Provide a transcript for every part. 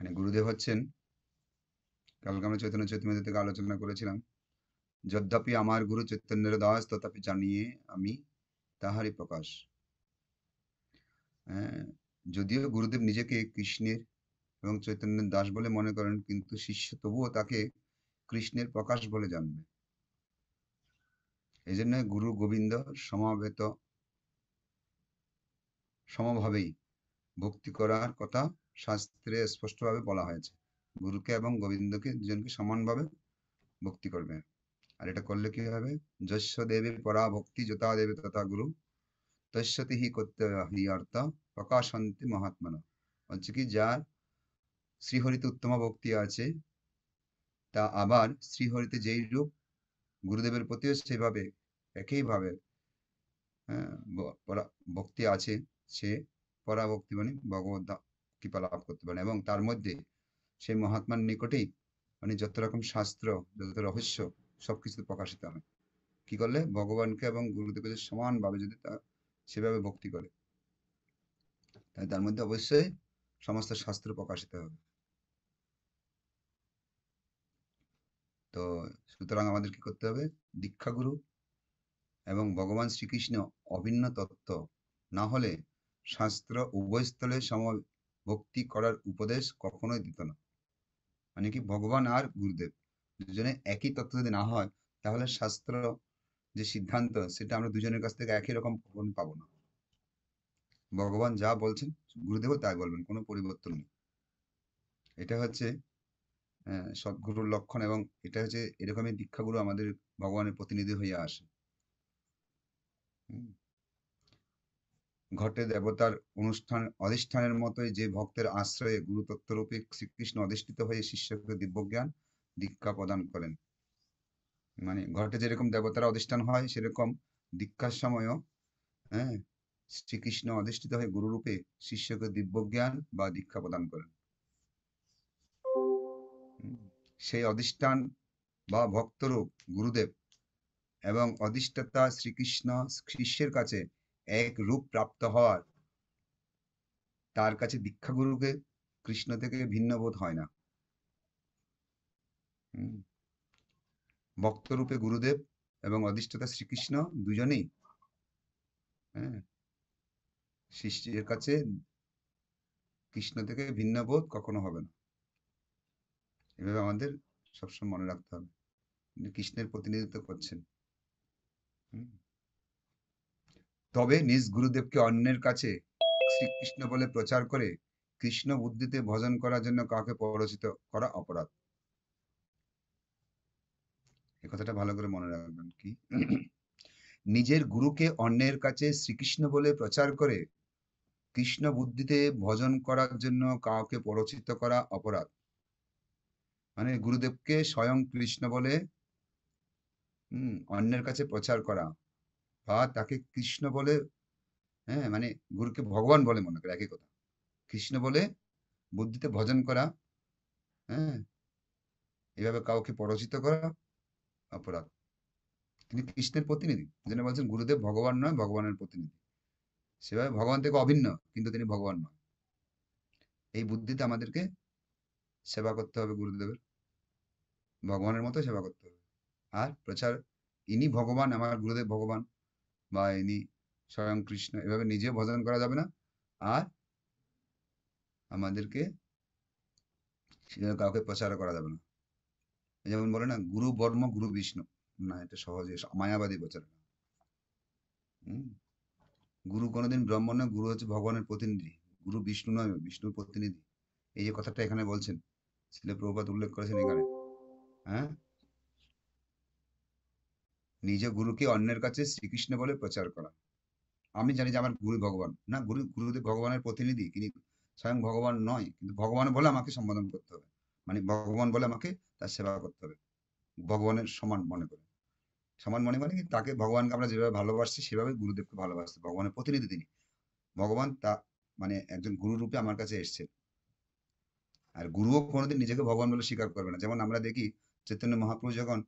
মানে গুরুদেব হচ্ছেন কালকে আমরা চৈতন্য চৈতন্য থেকে আলোচনা করেছিলাম যদ্যপি আমার গুরু চৈতন্যের দাস তথাপি জানিয়ে আমি তাহারই প্রকাশ হ্যাঁ, যদিও গুরুদেব নিজেকে কৃষ্ণের এবং চৈতন্যের দাস বলে মনে করেন কিন্তু শিষ্য তবুও তাকে কৃষ্ণের প্রকাশ বলে জানবে এই জন্য গুরু গোবিন্দ সমাবেত সমভাবেই ভক্তি করার কথা শাস্ত্রে স্পষ্টভাবে বলা হয়েছে গুরুকে এবং গোবিন্দকে দুজনকে সমানভাবে ভক্তি করবে আর এটা করলে কি হবে যশ্য দেবী পরা ভক্তি যথা দেবে তথা গুরু তস্যতি হি করতে হি অর্থ প্রকাশন্তি মহাত্মা হচ্ছে কি যার শ্রীহরিতে উত্তম ভক্তি আছে তা আবার শ্রীহরিতে যেই রূপ গুরুদেবের প্রতিও সেভাবে একইভাবে হ্যাঁ, ভক্তি আছে সে পরাভক্তি মানে ভগবত কৃপা লাভ করতে পারেন এবং তার মধ্যে সেই মহাত্মার নিকটেই মানে যত রকম শাস্ত্র যত রহস্য সবকিছু প্রকাশিত হয় কি করলে ভগবানকে এবং গুরুদেবকে সমানভাবে যদি তা সেভাবে ভক্তি করে তাই তার মধ্যে অবশ্যই সমস্ত শাস্ত্র প্রকাশিত হবে তো সুতরাং আমাদের কি করতে হবে দীক্ষা গুরু এবং ভগবান শ্রীকৃষ্ণ অভিন্ন তত্ত্ব না হলে শাস্ত্র উভয়স্থলে সম ভক্তি করার উপদেশ কখনোই দিত না মানে কি ভগবান আর গুরুদেব দুজনে একই তত্ত্ব যদি না হয় তাহলে শাস্ত্র যে সিদ্ধান্ত সেটা আমরা দুজনের কাছ থেকে একই রকম পাবো না ভগবান যা বলছেন গুরুদেবও তাই বলবেন কোনো পরিবর্তন নেই এটা হচ্ছে সদ্গুরুর লক্ষণ এবং এটা হচ্ছে এরকমই দীক্ষাগুলো আমাদের ভগবানের প্রতিনিধি হয়ে আসে ঘটে দেবতার অনুষ্ঠান অধিষ্ঠানের মতোই যে ভক্তের আশ্রয়ে গুরুতত্ত্বরূপে শ্রীকৃষ্ণ অধিষ্ঠিত হয়ে শিষ্যকে দিব্যজ্ঞান দীক্ষা প্রদান করেন মানে ঘটে যেরকম দেবতার অধিষ্ঠান হয় সেরকম দীক্ষার সময়ও হ্যাঁ শ্রীকৃষ্ণ অধিষ্ঠিত হয়ে গুরুরূপে শিষ্যকে দিব্যজ্ঞান বা দীক্ষা প্রদান করেন সেই অধিষ্ঠান বা ভক্তরূপ গুরুদেব এবং অধিষ্ঠাতা শ্রীকৃষ্ণ শিষ্যের কাছে এক রূপ প্রাপ্ত হওয়ার তার কাছে দীক্ষা গুরুকে কৃষ্ণ থেকে ভিন্ন বোধ হয় না ভক্ত রূপে গুরুদেব এবং অধিষ্ঠতা শ্রীকৃষ্ণ দুজনেই হ্যাঁ শিষ্যের কাছে কৃষ্ণ থেকে ভিন্ন বোধ কখনো হবে না এভাবে আমাদের সবসময় মনে রাখতে হবে কৃষ্ণের প্রতিনিধিত্ব করছেন হম তবে নিজ গুরুদেবকে অন্যের কাছে শ্রীকৃষ্ণ বলে প্রচার করে কৃষ্ণ বুদ্ধিতে ভজন করার জন্য কাউকে পরচিত করা অপরাধ কথাটা ভালো করে মনে রাখবেন কি নিজের গুরুকে অন্যের কাছে শ্রীকৃষ্ণ বলে প্রচার করে কৃষ্ণ বুদ্ধিতে ভজন করার জন্য কাউকে পরচিত করা অপরাধ মানে গুরুদেবকে স্বয়ং কৃষ্ণ বলে হম অন্যের কাছে প্রচার করা বা তাকে কৃষ্ণ বলে হ্যাঁ মানে গুরুকে ভগবান বলে মনে করে একই কথা কৃষ্ণ বলে বুদ্ধিতে ভজন করা হ্যাঁ এভাবে কাউকে পরচিত করা অপরাধ তিনি কৃষ্ণের প্রতিনিধি যেন বলছেন গুরুদেব ভগবান নয় ভগবানের প্রতিনিধি সেভাবে ভগবান থেকে অভিন্ন কিন্তু তিনি ভগবান নয় এই বুদ্ধিতে আমাদেরকে সেবা করতে হবে গুরুদেবের ভগবানের মতো সেবা করতে হবে আর প্রচার ইনি ভগবান আমার গুরুদেব ভগবান বা ইনি স্বয়ং কৃষ্ণ এভাবে নিজে ভজন করা যাবে না আর আমাদেরকে কাউকে প্রচার করা যাবে না যেমন বলে না গুরু বর্ম গুরু বিষ্ণু না এটা সহজে মায়াবাদী প্রচার গুরু কোনোদিন ব্রহ্ম নয় গুরু হচ্ছে ভগবানের প্রতিনিধি গুরু বিষ্ণু নয় বিষ্ণুর প্রতিনিধি এই যে কথাটা এখানে বলছেন শিল উল্লেখ করেছেন এখানে হ্যাঁ নিজ গুরুকে অন্যের কাছে শ্রীকৃষ্ণ বলে প্রচার করা আমি জানি যে আমার গুরু ভগবান না গুরু গুরুদেব ভগবানের প্রতিনিধি তিনি স্বয়ং ভগবান নয় কিন্তু ভগবান বলে আমাকে সম্বোধন করতে হবে মানে ভগবান বলে আমাকে তার সেবা করতে হবে ভগবানের সমান মনে করে সমান মনে মানে তাকে ভগবানকে আমরা যেভাবে ভালোবাসছি সেভাবে গুরুদেবকে ভালোবাসছি ভগবানের প্রতিনিধি তিনি ভগবান তা মানে একজন গুরু রূপে আমার কাছে এসছে আর গুরুও কোনোদিন নিজেকে ভগবান বলে স্বীকার করবে না যেমন আমরা দেখি চৈতন্য মহাপ্রভু যখন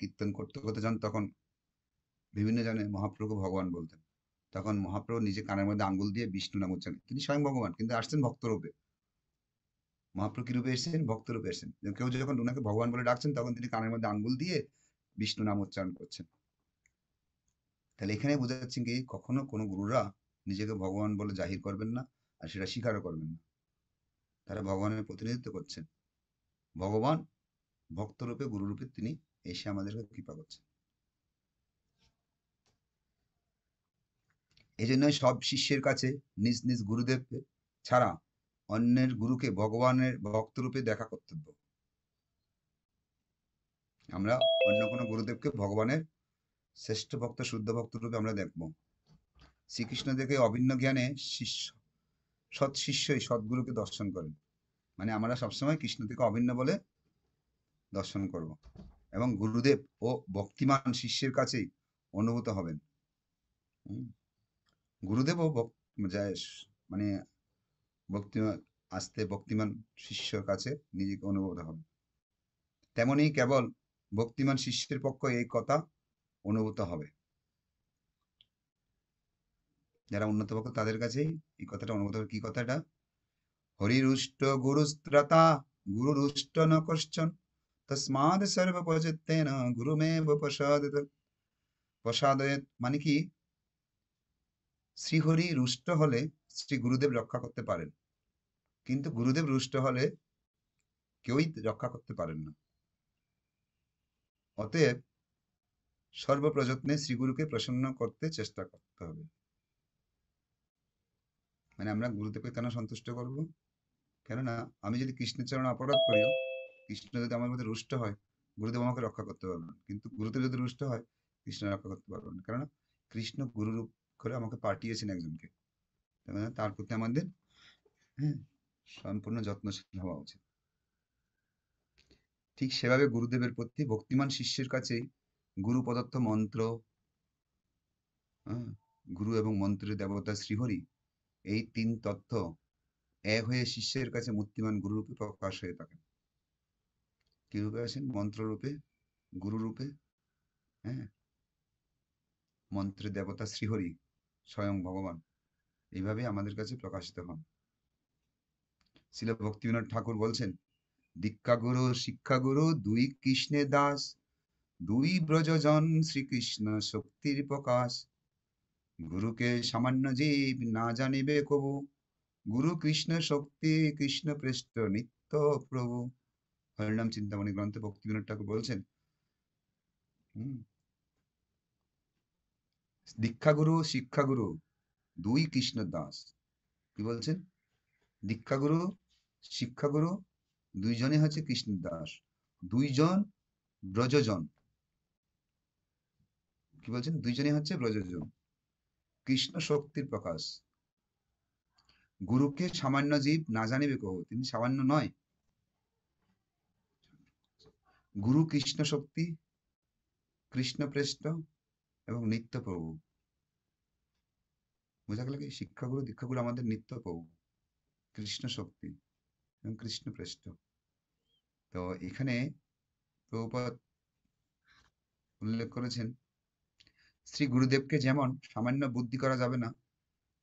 কীর্তন করতে করতে যান তখন বিভিন্ন জনে মহাপ্রভু ভগবান বলতেন তখন মহাপ্রভু নিজে কানের মধ্যে আঙ্গুল দিয়ে বিষ্ণু নাম উচ্চারণ তিনি স্বয়ং ভগবান কিন্তু আসছেন ভক্তরূপে মহাপ্রভু কি রূপে এসেছেন ভক্তরূপে এসেছেন কেউ যখন ওনাকে ভগবান বলে ডাকছেন তখন তিনি কানের মধ্যে আঙ্গুল দিয়ে বিষ্ণু নাম উচ্চারণ করছেন তাহলে এখানে যাচ্ছে কি কখনো কোনো গুরুরা নিজেকে ভগবান বলে জাহির করবেন না আর সেটা স্বীকারও করবেন না তারা ভগবানের প্রতিনিধিত্ব করছেন ভগবান ভক্তরূপে গুরুরূপে তিনি এসে আমাদেরকে কৃপা করছে এই জন্য সব শিষ্যের কাছে নিজ নিজ গুরুদেব ছাড়া অন্যের গুরুকে ভগবানের ভক্তরূপে দেখা কর্তব্য আমরা অন্য কোন গুরুদেবকে ভগবানের শ্রেষ্ঠ ভক্ত শুদ্ধ ভক্ত রূপে আমরা দেখব শ্রীকৃষ্ণ থেকে অভিন্ন জ্ঞানে শিষ্য সৎ শিষ্যই সৎগুরুকে দর্শন করেন মানে আমরা সবসময় কৃষ্ণ থেকে অভিন্ন বলে দর্শন করব এবং গুরুদেব ও ভক্তিমান শিষ্যের কাছে অনুভূত হবেন গুরুদেব ও মানে ভক্তিমান আসতে ভক্তিমান শিষ্যর কাছে নিজেকে অনুভূত হবে তেমনি কেবল ভক্তিমান শিষ্যের পক্ষে এই কথা অনুভূত হবে যারা উন্নত ভক্ত তাদের কাছেই এই কথাটা অনুভূত হবে কি কথাটা হরিরুষ্ট গুরুস্ত্রতা গুরুরুষ্ট ন কশ্চন তসমাদ সর্বপচিত্তেন গুরুমেব প্রসাদিত প্রসাদয়েত মানে কি শ্রীহরি রুষ্ট হলে শ্রী গুরুদেব রক্ষা করতে পারেন কিন্তু গুরুদেব রুষ্ট হলে কেউই রক্ষা করতে পারেন না অতএব সর্বপ্রযত্নে শ্রীগুরুকে প্রসন্ন করতে চেষ্টা করতে হবে মানে আমরা গুরুদেবকে কেন সন্তুষ্ট করব কেননা আমি যদি কৃষ্ণচরণ অপরাধ করিও কৃষ্ণ যদি আমার মধ্যে রুষ্ট হয় গুরুদেব আমাকে রক্ষা করতে পারবেন কিন্তু গুরুদেব যদি রুষ্ট হয় কৃষ্ণ রক্ষা করতে পারবেন না কারণ কৃষ্ণ গুরু রূপ করে আমাকে পাঠিয়েছেন একজনকে তার মানে প্রতি আমাদের হ্যাঁ, সম্পূর্ণ যত্নশীল হওয়া উচিত ঠিক সেভাবে গুরুদেবের প্রতি ভক্তিমান শিষ্যের কাছে গুরু পদার্থ মন্ত্র হ্যাঁ, গুরু এবং মন্ত্রের দেবতা শ্রীহরি এই তিন তথ্য এক হয়ে শিষ্যের কাছে মূর্তিমান গুরুরূপে প্রকাশ হয়ে থাকেন কিরূপে আছেন মন্ত্ররূপে গুরুরূপে হ্যাঁ মন্ত্রের দেবতা শ্রীহরি স্বয়ং ভগবান এইভাবে আমাদের কাছে প্রকাশিত হন শিল ভক্তিবিনোদ ঠাকুর বলছেন দীক্ষা গুরু শিক্ষা গুরু দুই কৃষ্ণে দাস দুই ব্রজজন শ্রীকৃষ্ণ শক্তির প্রকাশ গুরুকে সামান্য জীব না জানিবে কবু গুরু কৃষ্ণ শক্তি কৃষ্ণ পৃষ্ঠ নিত্য প্রভু হরিনাম চিন্তামণি গ্রন্থে ভক্তি ঠাকুর বলছেন দীক্ষাগুরু শিক্ষাগুরু দুই কৃষ্ণ দাস কি বলছেন দীক্ষাগুরু শিক্ষাগুরু দুইজনে হচ্ছে কৃষ্ণ দাস দুইজন ব্রজজন কি বলছেন দুইজনে হচ্ছে ব্রজজন কৃষ্ণ শক্তির প্রকাশ গুরুকে সামান্য জীব না জানিবে কহ তিনি সামান্য নয় গুরু কৃষ্ণ শক্তি কৃষ্ণ প্রেষ্ট এবং নিত্য প্রভু বোঝা গেল কি শিক্ষাগুরু দীক্ষাগুরু আমাদের নিত্য প্রভু কৃষ্ণ শক্তি এবং কৃষ্ণ প্রেষ্ট তো এখানে প্রভুপদ উল্লেখ করেছেন শ্রী গুরুদেবকে যেমন সামান্য বুদ্ধি করা যাবে না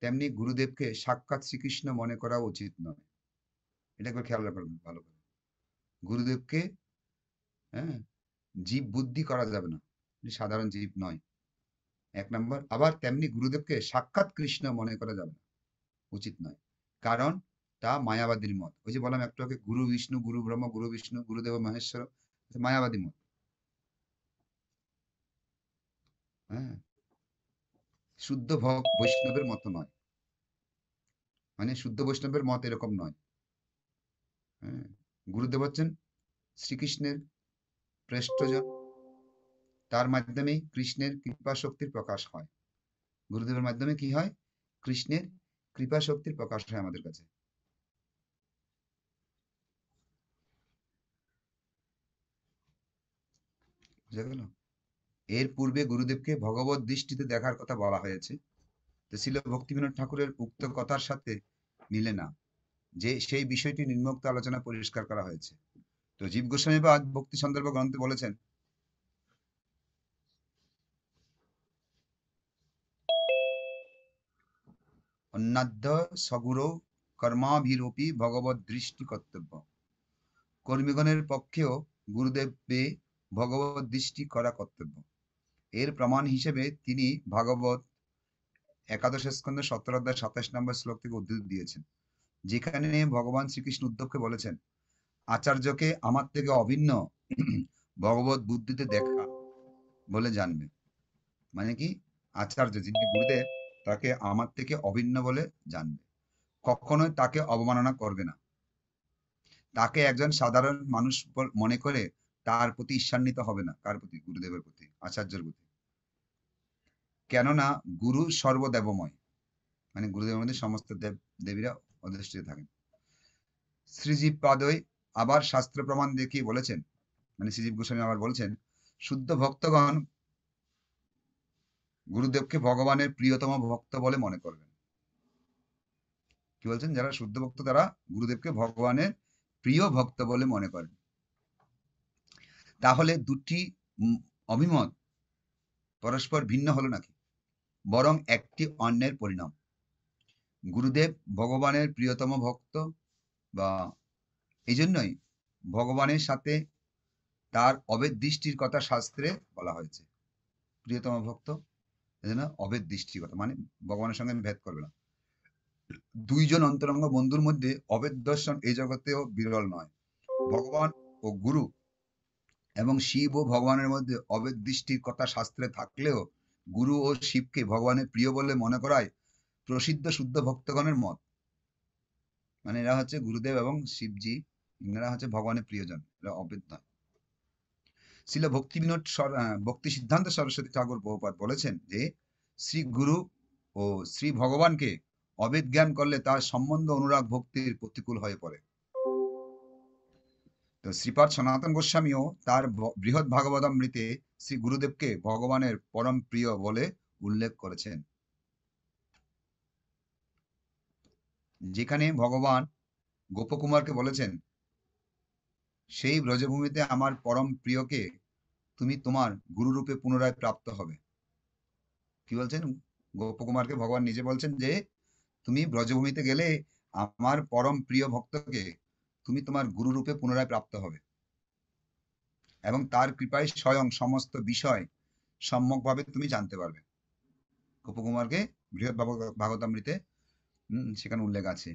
তেমনি গুরুদেবকে সাক্ষাৎ শ্রীকৃষ্ণ মনে করা উচিত নয় এটা একবার খেয়াল রাখবেন ভালো করে গুরুদেবকে হ্যাঁ জীব বুদ্ধি করা যাবে না সাধারণ জীব নয় এক নম্বর আবার তেমনি গুরুদেবকে সাক্ষাৎ কৃষ্ণ মনে করা যাবে না উচিত নয় কারণ তা মায়াবাদীর মত ওই যে বললাম একটু আগে গুরু বিষ্ণু গুরু ব্রহ্ম গুরু বিষ্ণু গুরুদেব মহেশ্বর মায়াবাদী মত হ্যাঁ শুদ্ধ ভক বৈষ্ণবের মত নয় মানে শুদ্ধ বৈষ্ণবের মত এরকম নয় হ্যাঁ গুরুদেব হচ্ছেন শ্রীকৃষ্ণের প্রেষ্টজন তার মাধ্যমে কৃষ্ণের কৃপা শক্তির প্রকাশ হয় গুরুদেবের মাধ্যমে কি হয় কৃষ্ণের কৃপা শক্তির প্রকাশ হয় আমাদের কাছে এর পূর্বে গুরুদেবকে ভগবত দৃষ্টিতে দেখার কথা বলা হয়েছে তো ছিল ভক্তিবিনোদ ঠাকুরের উক্ত কথার সাথে মিলে না যে সেই বিষয়টি নিম্নোক্ত আলোচনা পরিষ্কার করা হয়েছে তো জীব গোস্বামী বা ভক্তি সন্দর্ভ গ্রন্থে বলেছেন অন্যাধ্য সগুর কর্মাভিরূপী ভগবত দৃষ্টি কর্তব্য কর্মীগণের পক্ষেও গুরুদেব পেয়ে ভগবত দৃষ্টি করা কর্তব্য এর প্রমাণ হিসেবে তিনি ভাগবত একাদশ স্কন্ধ সতেরো অধ্যায় সাতাশ নম্বর শ্লোক থেকে উদ্ধৃত দিয়েছেন যেখানে ভগবান শ্রীকৃষ্ণ উদ্যোগকে বলেছেন আচার্যকে আমার থেকে অভিন্ন ভগবত বুদ্ধিতে দেখা বলে জানবে মানে কি আচার্য যিনি গুরুদেব তাকে আমার থেকে অভিন্ন বলে জানবে কখনোই তাকে অবমাননা করবে না তাকে একজন সাধারণ মানুষ মনে করে তার প্রতি ঈর্ষান্বিত হবে না কার প্রতি গুরুদেবের প্রতি আচার্যের প্রতি কেননা গুরু সর্বদেবময় মানে গুরুদেবের মধ্যে সমস্ত দেব দেবীরা অধিষ্ঠিত থাকেন শ্রীজীব পাদয় আবার শাস্ত্র প্রমাণ দেখিয়ে বলেছেন মানে শ্রীজীব গোস্বামী আবার বলছেন শুদ্ধ ভক্তগণ গুরুদেবকে ভগবানের প্রিয়তম ভক্ত বলে মনে করবেন কি বলছেন যারা শুদ্ধ ভক্ত তারা গুরুদেবকে ভগবানের প্রিয় ভক্ত বলে মনে করেন তাহলে দুটি অভিমত পরস্পর ভিন্ন হলো নাকি বরং একটি অন্যের পরিণাম গুরুদেব ভগবানের প্রিয়তম ভক্ত বা এই জন্যই ভগবানের সাথে তার অবেদ দৃষ্টির কথা শাস্ত্রে বলা হয়েছে প্রিয়তম ভক্ত এজন্য অবেদ দৃষ্টির কথা মানে ভগবানের সঙ্গে আমি ভেদ করবে না দুইজন অন্তরঙ্গ বন্ধুর মধ্যে অবেদ দর্শন এই জগতেও বিরল নয় ভগবান ও গুরু এবং শিব ও ভগবানের মধ্যে অবেদ দৃষ্টির কথা শাস্ত্রে থাকলেও গুরু ও শিবকে ভগবানের প্রিয় বলে মনে করায় প্রসিদ্ধ শুদ্ধ ভক্তগণের মত মানে এরা হচ্ছে গুরুদেব এবং শিবজি ইনারা হচ্ছে ভগবানের প্রিয়জন এরা অবেদ নয় শিল ভক্তি বিনোদ ভক্তি সিদ্ধান্ত সরস্বতী ঠাকুর বহুপাত বলেছেন যে শ্রী গুরু ও শ্রী ভগবানকে অবেদ জ্ঞান করলে তার সম্বন্ধ অনুরাগ ভক্তির প্রতিকূল হয়ে পড়ে তো শ্রীপাদ সনাতন গোস্বামীও তার বৃহৎ ভাগবতামৃতে শ্রী গুরুদেবকে ভগবানের পরম প্রিয় বলে উল্লেখ করেছেন যেখানে ভগবান গোপকুমারকে বলেছেন সেই ব্রজভূমিতে আমার পরম প্রিয়কে তুমি তোমার গুরুরূপে পুনরায় প্রাপ্ত হবে কি বলছেন গোপকুমারকে ভগবান নিজে বলছেন যে তুমি ব্রজভূমিতে গেলে আমার পরম প্রিয় ভক্তকে তুমি তোমার গুরুরূপে পুনরায় প্রাপ্ত হবে এবং তার কৃপায় স্বয়ং সমস্ত বিষয় সম্যকভাবে তুমি জানতে পারবে গোপকুমারকে বৃহৎ ভাগতামৃতে সেখানে উল্লেখ আছে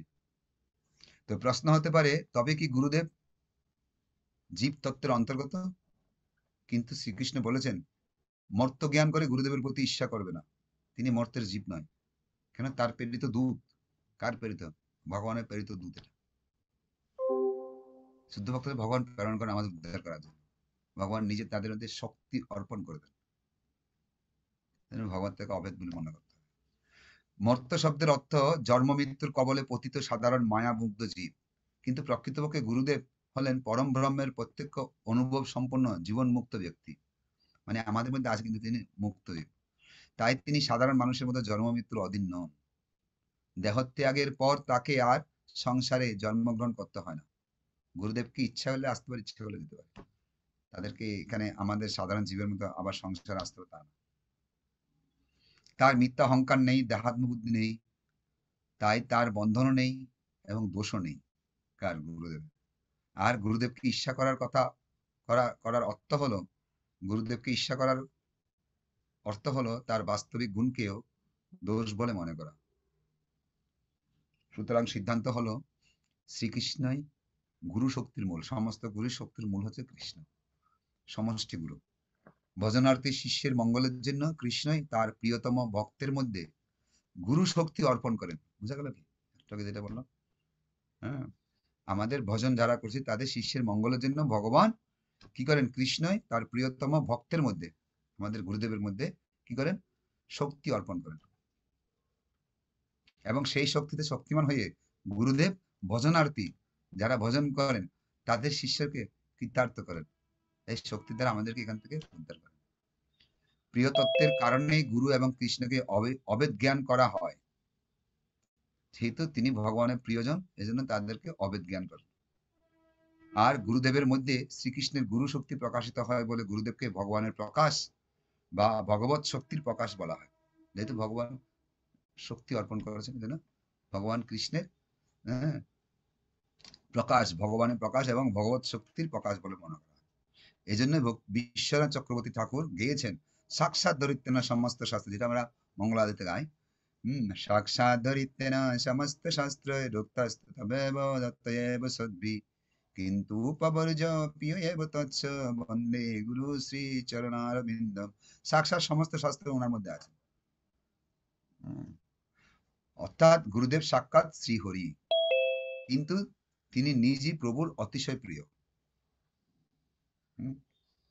তো প্রশ্ন হতে পারে তবে কি গুরুদেব জীব তত্ত্বের অন্তর্গত কিন্তু শ্রীকৃষ্ণ বলেছেন মর্ত জ্ঞান করে গুরুদেবের প্রতি ঈর্ষা করবে না তিনি মর্তের জীব নয় কেন তার প্রেরিত দূত কার প্রেরিত ভগবানের প্রেরিত দূতের শুদ্ধ ভক্ত ভগবান প্রেরণ করে আমাদের উদ্ধার করার জন্য ভগবান নিজে তাদের মধ্যে শক্তি অর্পণ করে দেন ভগবান তাকে অভেদ বলে মনে করতে হবে মর্ত শব্দের অর্থ জন্ম মৃত্যুর কবলে পতিত সাধারণ মায়া মুগ্ধ জীব কিন্তু প্রকৃতপক্ষে গুরুদেব হলেন পরম ব্রহ্মের প্রত্যক্ষ অনুভব সম্পন্ন মুক্ত ব্যক্তি মানে আমাদের মধ্যে আজ কিন্তু তিনি মুক্তদেব তাই তিনি সাধারণ মানুষের জন্ম মৃত্যুর অধীন নন দেহত্যাগের পর তাকে আর সংসারে জন্মগ্রহণ করতে হয় না গুরুদেবকে ইচ্ছা হলে আসতে পারে ইচ্ছা হলে দিতে পারে তাদেরকে এখানে আমাদের সাধারণ জীবের মতো আবার সংসার আসতে হবে না তার মিথ্যা অহংকার নেই দেহাত্ম বুদ্ধি নেই তাই তার বন্ধনও নেই এবং দোষও নেই কার গুরুদেব আর গুরুদেবকে ঈর্ষা করার কথা করা করার অর্থ হলো গুরুদেবকে ঈর্ষা করার অর্থ হলো তার বাস্তবিক গুণকেও দোষ বলে মনে করা সুতরাং সিদ্ধান্ত হলো শ্রীকৃষ্ণই গুরু শক্তির মূল সমস্ত গুরু শক্তির মূল হচ্ছে কৃষ্ণ সমষ্টি গুরু ভজনার্থী শিষ্যের মঙ্গলের জন্য কৃষ্ণই তার প্রিয়তম ভক্তের মধ্যে গুরু শক্তি অর্পণ করেন বুঝা গেল কি যেটা বললাম হ্যাঁ আমাদের ভজন যারা করছে তাদের শিষ্যের মঙ্গলের জন্য ভগবান কি করেন কৃষ্ণই তার প্রিয়তম ভক্তের মধ্যে আমাদের গুরুদেবের মধ্যে কি করেন শক্তি অর্পণ করেন এবং সেই শক্তিতে শক্তিমান হয়ে গুরুদেব ভজনার্থী যারা ভজন করেন তাদের শিষ্যকে কৃতার্থ করেন এই শক্তি দ্বারা আমাদেরকে এখান থেকে উদ্ধার করেন প্রিয় তত্ত্বের কারণে গুরু এবং কৃষ্ণকে অবেদ জ্ঞান করা হয় যেহেতু তিনি ভগবানের প্রিয়জন এই জন্য তাদেরকে অবেদ জ্ঞান করেন আর গুরুদেবের মধ্যে শ্রীকৃষ্ণের গুরু শক্তি প্রকাশিত হয় বলে গুরুদেবকে ভগবানের প্রকাশ বা ভগবত শক্তির প্রকাশ বলা হয় যেহেতু ভগবান শক্তি অর্পণ করেছেন যেন ভগবান কৃষ্ণের হ্যাঁ, প্রকাশ ভগবানের প্রকাশ এবং ভগবত শক্তির প্রকাশ বলে মনে করা হয় এই জন্য বিশ্বনাথ চক্রবর্তী ঠাকুর গিয়েছেন সাক্ষাৎ দরিদ্র সমস্ত শাস্ত্র যেটা আমরা মঙ্গলাদিতে গাই সাক্ষাদ্ধরিত্যেন সমস্ত শাস্ত্র সদ্ভি কিন্তু উপবর্জ বন্দে গুরু শ্রী চরণারবিন্দম সাক্ষাৎ সমস্ত শাস্ত্র ওনার মধ্যে আছে অর্থাৎ গুরুদেব সাক্ষাৎ হরি কিন্তু তিনি নিজই প্রভুর অতিশয় প্রিয়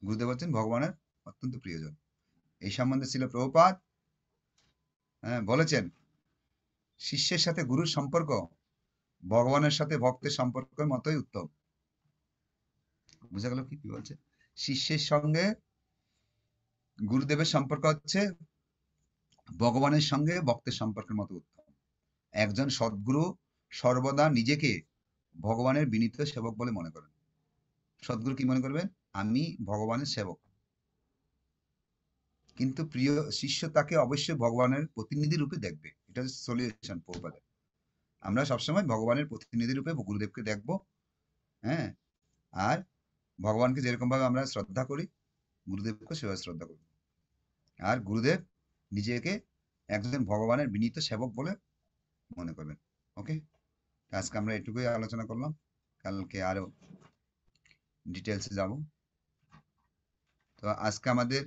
গুরুদেব হচ্ছেন ভগবানের অত্যন্ত প্রিয়জন এই সম্বন্ধে ছিল প্রভুপাত হ্যাঁ, বলেছেন শিষ্যের সাথে গুরুর সম্পর্ক ভগবানের সাথে ভক্তের সম্পর্কের মতোই উত্তম বুঝা গেল কি বলছে শিষ্যের সঙ্গে গুরুদেবের সম্পর্ক হচ্ছে ভগবানের সঙ্গে ভক্তের সম্পর্কের মতো উত্তম একজন সদ্গুরু সর্বদা নিজেকে ভগবানের বিনীত সেবক বলে মনে করেন সদ্গুরু কি মনে করবেন আমি ভগবানের সেবক কিন্তু প্রিয় শিষ্য তাকে অবশ্যই ভগবানের প্রতিনিধি রূপে দেখবে এটা সলিউশন প্রপাদের আমরা সবসময় ভগবানের প্রতিনিধি রূপে গুরুদেবকে দেখব হ্যাঁ আর ভগবানকে যেরকম ভাবে আমরা শ্রদ্ধা করি গুরুদেবকে সেভাবে শ্রদ্ধা করি আর গুরুদেব নিজেকে একজন ভগবানের বিনীত সেবক বলে মনে করবেন ওকে আজকে আমরা এটুকুই আলোচনা করলাম কালকে আরো ডিটেলসে যাব তো আজকে আমাদের